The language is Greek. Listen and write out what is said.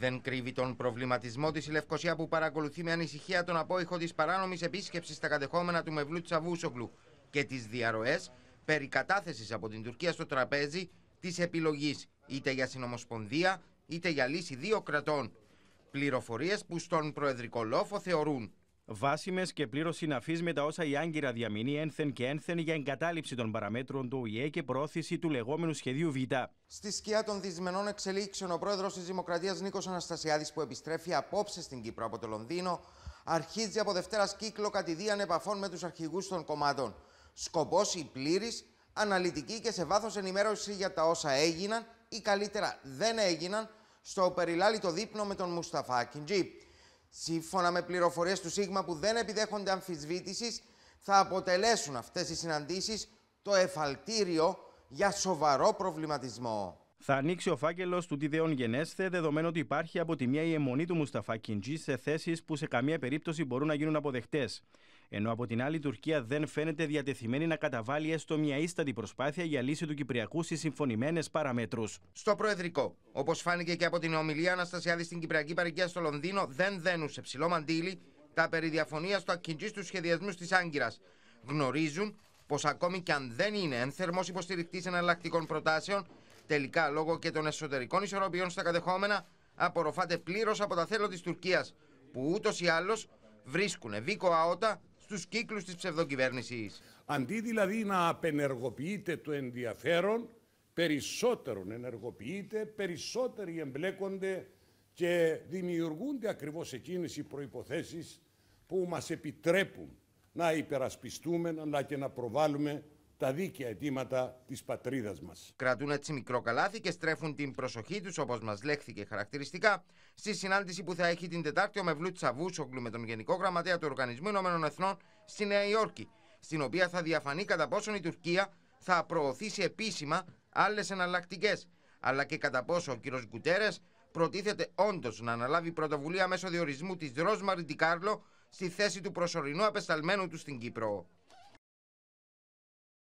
Δεν κρύβει τον προβληματισμό της η Λευκοσία που παρακολουθεί με ανησυχία τον απόϊχο της παράνομης επίσκεψης στα κατεχόμενα του Μευλού Τσαβούσογλου και τις διαρροές περί από την Τουρκία στο τραπέζι της επιλογής είτε για συνομοσπονδία είτε για λύση δύο κρατών. Πληροφορίες που στον προεδρικό λόφο θεωρούν βάσιμες και πλήρως συναφεί με τα όσα η Άγκυρα διαμηνεί ένθεν και ένθεν για εγκατάλειψη των παραμέτρων του ΟΗΕ και προώθηση του λεγόμενου σχεδίου Β. Στη σκιά των δυσμενών εξελίξεων, ο πρόεδρος της Δημοκρατίας Νίκος Αναστασιάδης, που επιστρέφει απόψε στην Κύπρο από το Λονδίνο, αρχίζει από Δευτέρα κύκλο κατηδίαν επαφών με τους αρχηγούς των κομμάτων. Σκοπός η πλήρης, αναλυτική και σε βάθος ενημέρωση για τα όσα έγιναν ή καλύτερα δεν έγιναν στο το δείπνο με τον Μουσταφά Σύμφωνα με πληροφορίες του ΣΥΓΜΑ που δεν επιδέχονται αμφισβήτησης, θα αποτελέσουν αυτές οι συναντήσεις το εφαλτήριο για σοβαρό προβληματισμό. Θα ανοίξει ο φάκελος του Τιδέων γενέστε, δεδομένου ότι υπάρχει από τη μία η αιμονή του Μουσταφά Κιντζή σε θέσεις που σε καμία περίπτωση μπορούν να γίνουν αποδεκτές. Ενώ από την άλλη, η Τουρκία δεν φαίνεται διατεθειμένη να καταβάλει έστω μια ίστατη προσπάθεια για λύση του Κυπριακού στι συμφωνημένε παραμέτρους. Στο Προεδρικό, όπως φάνηκε και από την ομιλία Αναστασιάδη στην Κυπριακή Παρικία στο Λονδίνο, δεν δένουν σε ψηλό μαντήλι τα περί διαφωνίας του Ακιντζή του σχεδιασμούς της Άγκυρας. Γνωρίζουν πως ακόμη και αν δεν είναι ενθερμό υποστηρικτής εναλλακτικών προτάσεων, τελικά λόγω και των εσωτερικών ισορροπιών στα κατεχόμενα, απορροφάται πλήρως από τα θέλω της Τουρκίας, που ούτως ή άλλως βρίσκουν βίκο αότα στους κύκλους της ψευδοκυβέρνησης. Αντί δηλαδή να απενεργοποιείται το ενδιαφέρον, περισσότερον ενεργοποιείται, περισσότεροι εμπλέκονται και δημιουργούνται ακριβώς εκείνες οι προϋποθέσεις που μας επιτρέπουν να υπερασπιστούμε αλλά και να προβάλλουμε τα δίκαια αιτήματα της πατρίδας μας. Κρατούν έτσι μικρό καλάθι και στρέφουν την προσοχή τους, όπως μας λέχθηκε χαρακτηριστικά, στη συνάντηση που θα έχει την Τετάρτη ο Μευλού με τον Γενικό Γραμματέα του Οργανισμού Ηνωμένων Εθνών στη Νέα Υόρκη, στην οποία θα διαφανεί κατά πόσον η Τουρκία θα προωθήσει επίσημα άλλες εναλλακτικές, αλλά και κατά πόσο ο κ. Γκουτέρες προτίθεται όντως να αναλάβει πρωτοβουλία μέσω διορισμού της Ρόσμαρ Κάρλο στη θέση του προσωρινού απεσταλμένου του στην Κύπρο.